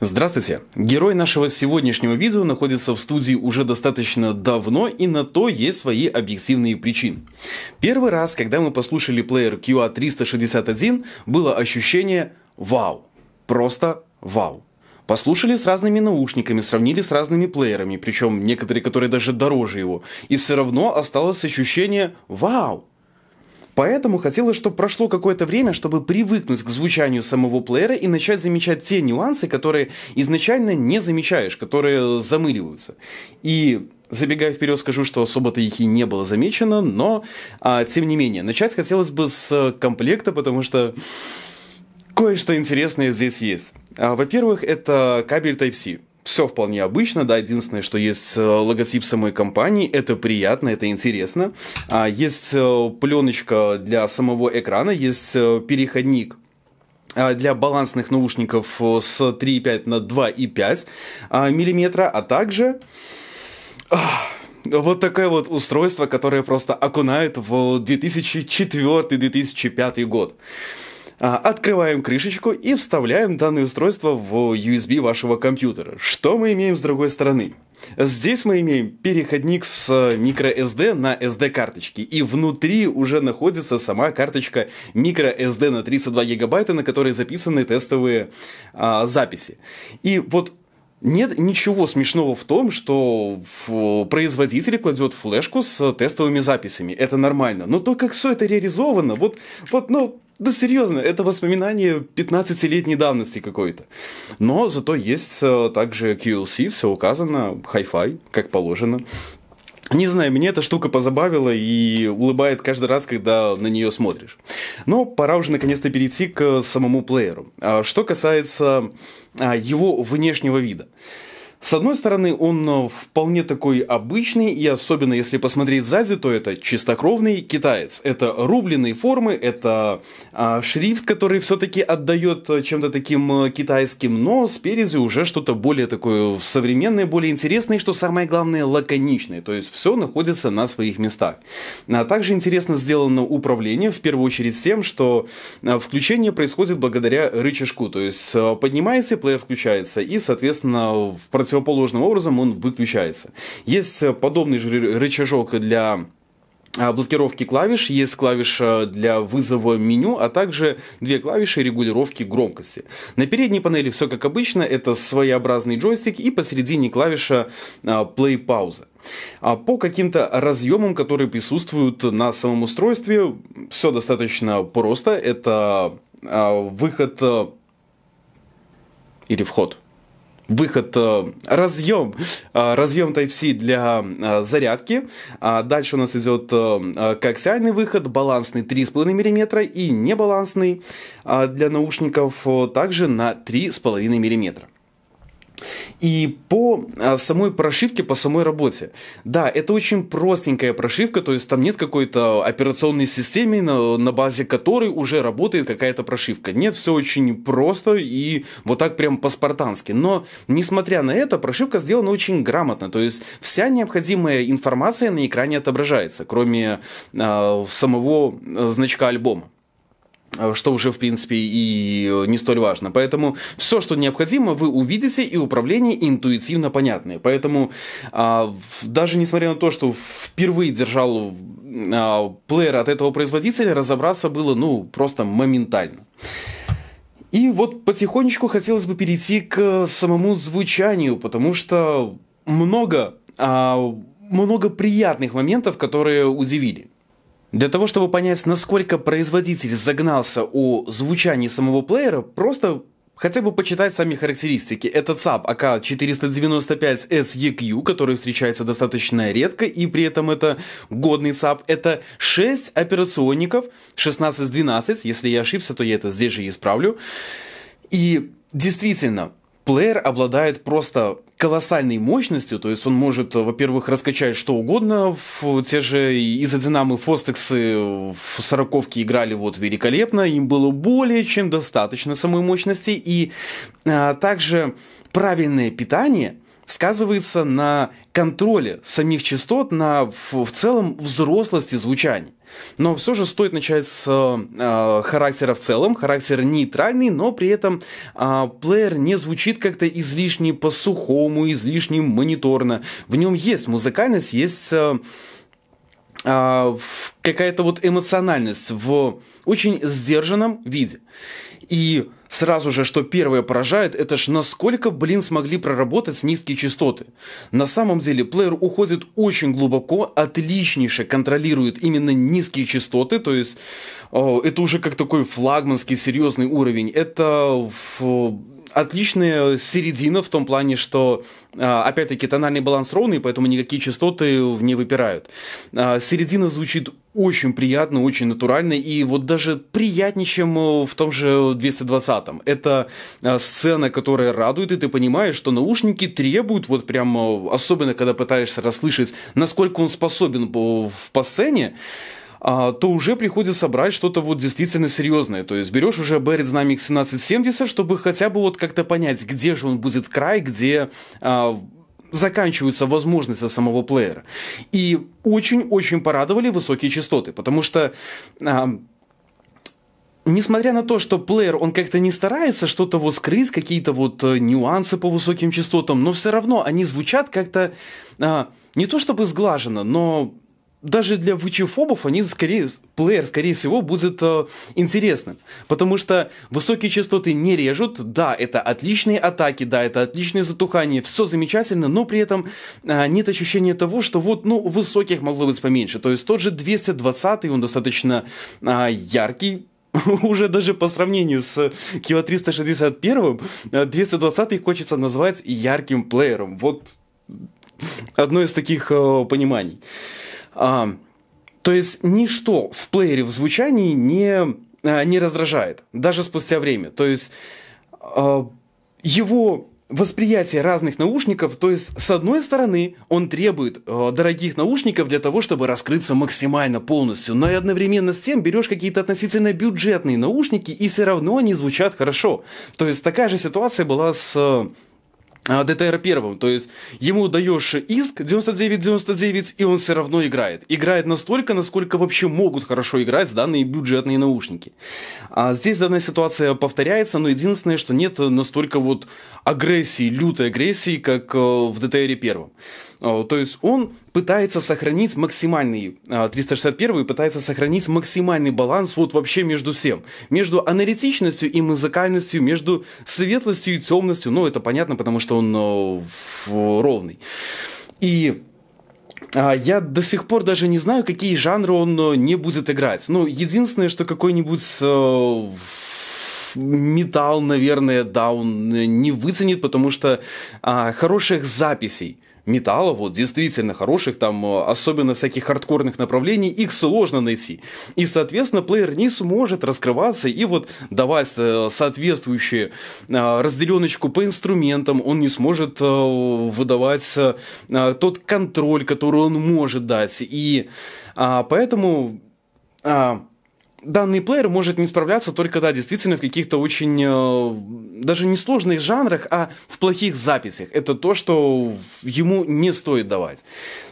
Здравствуйте! Герой нашего сегодняшнего видео находится в студии уже достаточно давно, и на то есть свои объективные причины. Первый раз, когда мы послушали плеер QA361, было ощущение «Вау!» Просто «Вау!» Послушали с разными наушниками, сравнили с разными плеерами, причем некоторые, которые даже дороже его, и все равно осталось ощущение «Вау!» Поэтому хотелось, чтобы прошло какое-то время, чтобы привыкнуть к звучанию самого плеера и начать замечать те нюансы, которые изначально не замечаешь, которые замыливаются. И Забегая вперед, скажу, что особо-то их и не было замечено, но, а, тем не менее, начать хотелось бы с комплекта, потому что кое-что интересное здесь есть. А, во-первых, это кабель Type-C все вполне обычно, да, единственное, что есть э, логотип самой компании, это приятно, это интересно. А, есть э, пленочка для самого экрана, есть э, переходник а, для балансных наушников с 3,5 на 2,5 а, миллиметра, а также вот такое вот устройство, которое просто окунает в 2004-2005 год. А, открываем крышечку и вставляем данное устройство в USB вашего компьютера. Что мы имеем с другой стороны? Здесь мы имеем переходник с э, microSD на SD-карточки, и внутри уже находится сама карточка microSD на 32 гигабайта, на которой записаны тестовые а, записи. И вот нет ничего смешного в том, что производитель кладет флешку с тестовыми записями. Это нормально. Но то, как все это реализовано, вот, вот ну, да серьезно, это воспоминание 15-летней давности какой-то. Но зато есть э, также QLC, все указано, Hi-Fi, как положено. Не знаю, меня эта штука позабавила и улыбает каждый раз, когда на нее смотришь. Но пора уже наконец-то перейти к самому плееру. А что касается а, его внешнего вида. С одной стороны, он э, вполне такой обычный, и особенно если посмотреть сзади, то это чистокровный китаец. Это рубленые формы, это э, шрифт, который все-таки отдает э, чем-то таким э, китайским, но спереди уже что-то более такое современное, более интересное, и, что самое главное, лаконичное. То есть все находится на своих местах. А также интересно сделано управление, в первую очередь тем, что включение происходит благодаря рычажку. То есть поднимается, плеер включается, и, соответственно, в процессе противоположным образом он выключается. Есть э, подобный же рычажок для а, блокировки клавиш, есть клавиша для вызова меню, а также две клавиши регулировки громкости. На передней панели все как обычно, это своеобразный джойстик и посередине клавиша а, play пауза. А по каким-то разъемам, которые присутствуют на самом устройстве, все достаточно просто. Это выход э, или вход выход, э, разъем, э, разъем Type-C для э, зарядки. А дальше у нас идет коаксиальный выход, балансный 3,5 мм и небалансный а для наушников также на 3,5 мм. И по а, самой прошивке, по самой работе. Да, это очень простенькая прошивка, то есть там нет какой-то операционной системы, на, на базе которой уже работает какая-то прошивка. Нет, все очень просто и вот так прям по-спартански. Но, несмотря на это, прошивка сделана очень грамотно, то есть вся необходимая информация на экране отображается, кроме а, э, самого значка альбома. Э, что уже, в принципе, и не столь важно. Поэтому все, что необходимо, вы увидите, и управление интуитивно понятное. Поэтому а, даже несмотря на то, что впервые держал а, плеер от этого производителя, разобраться было, ну, просто моментально. И вот потихонечку хотелось бы перейти к э, самому звучанию, потому что много, а, много приятных моментов, которые удивили. Для того, чтобы понять, насколько производитель загнался у звучания самого плеера, просто хотя бы почитать сами характеристики. Это SAP AK495SEQ, а который встречается достаточно редко, и при этом это годный SAP. Это 6 операционников, 16 12, если я ошибся, то я это здесь же исправлю. И действительно, плеер обладает просто колоссальной мощностью, то есть он может, во-первых, раскачать что угодно, в те же из изодинамы Фостексы в сороковке играли вот великолепно, им было более чем достаточно самой мощности, и а, также правильное питание – сказывается на контроле самих частот, на в, в целом взрослости звучания. Но все же стоит начать с э, характера в целом. Характер нейтральный, но при этом э, плеер не звучит как-то излишне по-сухому, излишне мониторно. В нем есть музыкальность, есть... Э, а, какая-то вот эмоциональность в очень сдержанном виде. И сразу же, что первое поражает, это ж насколько, блин, смогли проработать низкие частоты. На самом деле плеер уходит очень глубоко, отличнейше контролирует именно низкие частоты, то есть о, э, это уже как такой флагманский серьезный уровень. Это в отличная середина в том плане, что, а, опять-таки, тональный баланс ровный, поэтому никакие частоты не выпирают. А, середина звучит очень приятно, очень натурально, и вот даже приятнее, чем э, в том же 220-м. Это а, сцена, которая радует, и ты понимаешь, что наушники требуют, вот прям, э, особенно когда пытаешься расслышать, насколько он способен по, э, по сцене, а, то уже приходится брать что-то вот действительно серьезное. То есть берешь уже Берет знамя X1770, чтобы хотя бы вот как-то понять, где же он будет край, где а, заканчиваются возможности самого плеера. И очень-очень порадовали высокие частоты, потому что а, несмотря на то, что плеер, он как-то не старается что-то вот скрыть, какие-то вот э, нюансы по высоким частотам, но все равно они звучат как-то а, не то чтобы сглажено, но даже для вычефобов они скорее, плеер, скорее всего, будет э, интересным. Потому что высокие частоты не режут, да, это отличные атаки, да, это отличные затухания, все замечательно, но при этом э, нет ощущения того, что вот, ну, высоких могло быть поменьше. То есть тот же 220, он достаточно э, яркий, уже даже по сравнению с Kiva 361, 220 хочется назвать ярким плеером. Вот одно из таких э, пониманий. А, то есть ничто в плеере в звучании не, а, не раздражает, даже спустя время. То есть а, его восприятие разных наушников, то есть с одной стороны он требует э, дорогих наушников для того, чтобы раскрыться максимально полностью, но и одновременно с тем берешь какие-то относительно бюджетные наушники и все равно они звучат хорошо. То есть такая же ситуация была с э, ДТР а, первым, то есть ему даешь иск 99-99, и он все равно играет. Играет настолько, насколько вообще могут хорошо играть данные бюджетные наушники. А здесь данная ситуация повторяется, но единственное, что нет настолько вот агрессии, лютой агрессии, как э, в ДТР первом. Э, то есть он пытается сохранить максимальный, 361 э, пытается сохранить максимальный баланс вот вообще между всем. Между аналитичностью и музыкальностью, между светлостью и темностью. Ну, это понятно, потому что он э, ровный. И а, я до сих пор даже не знаю, какие жанры он не будет играть. Ну, единственное, что какой-нибудь металл, наверное, да, он э, не выценит, потому что а, хороших записей металла, вот действительно хороших, там, э, особенно всяких хардкорных направлений, их сложно найти. И, соответственно, плеер не сможет раскрываться и вот давать э, соответствующую а, разделеночку по инструментам, он не сможет выдавать а, тот контроль, который он может дать. И а, поэтому данный плеер может не справляться только, да, действительно, в каких-то очень, э, даже не сложных жанрах, а в плохих записях. Это то, что ему не стоит давать.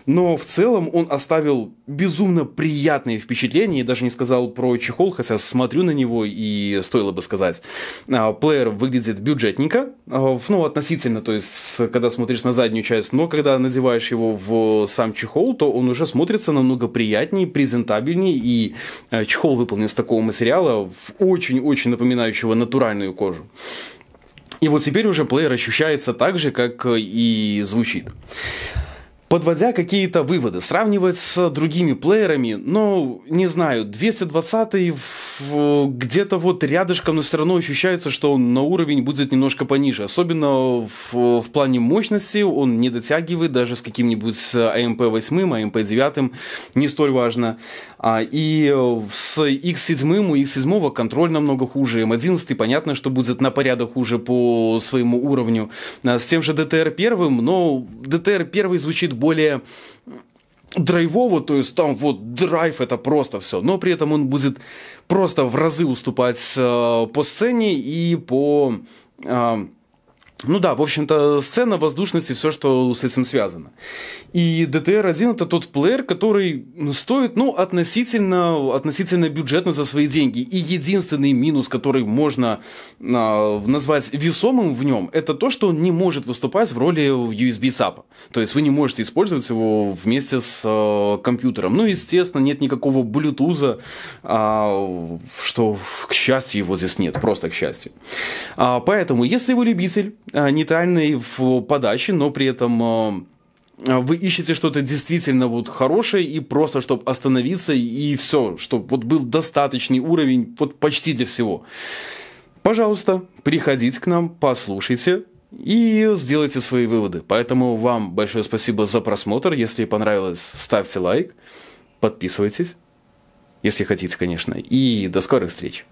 Но в целом он оставил безумно приятные впечатления, и даже не сказал про чехол, хотя смотрю на него и стоило бы сказать. Э, плеер выглядит бюджетненько, э, ну, относительно, то есть, когда смотришь на заднюю часть, но когда надеваешь его в сам чехол, то он уже смотрится намного приятнее, презентабельнее, и э, чехол выполнен выполнен из такого материала, очень-очень напоминающего натуральную кожу. И вот теперь уже плеер ощущается так же, как э, и звучит. Подводя какие-то выводы, сравнивать с другими плеерами, но, ну, не знаю, 220 в где-то вот рядышком, но все равно ощущается, что он на уровень будет немножко пониже. Особенно в, в плане мощности он не дотягивает даже с каким-нибудь AMP-8, AMP-9, а а не столь важно. А, и с X7 у X7 контроль намного хуже. М11, понятно, что будет на порядок хуже по своему уровню. А, с тем же DTR-1, но DTR-1 звучит более драйвово, то есть там вот драйв это просто все, но при этом он будет просто в разы уступать э, по сцене и по э, ну да, в общем-то, сцена, воздушности, все, что с этим связано. И DTR-1 это тот плеер, который стоит, ну, относительно, относительно бюджетно за свои деньги. И единственный минус, который можно а, назвать весомым в нем, это то, что он не может выступать в роли USB-ЦАПа. То есть вы не можете использовать его вместе с а, компьютером. Ну, естественно, нет никакого Bluetooth, а, что, к счастью, его здесь нет, просто к счастью. А, поэтому, если вы любитель Э, нейтральный в подаче, но при этом э, вы ищете что-то действительно вот хорошее и просто, чтобы остановиться и все, чтобы вот был достаточный уровень вот почти для всего. Пожалуйста, приходите к нам, послушайте и сделайте свои выводы. Поэтому вам большое спасибо за просмотр. Если понравилось, ставьте лайк, подписывайтесь, если хотите, конечно. И до скорых встреч!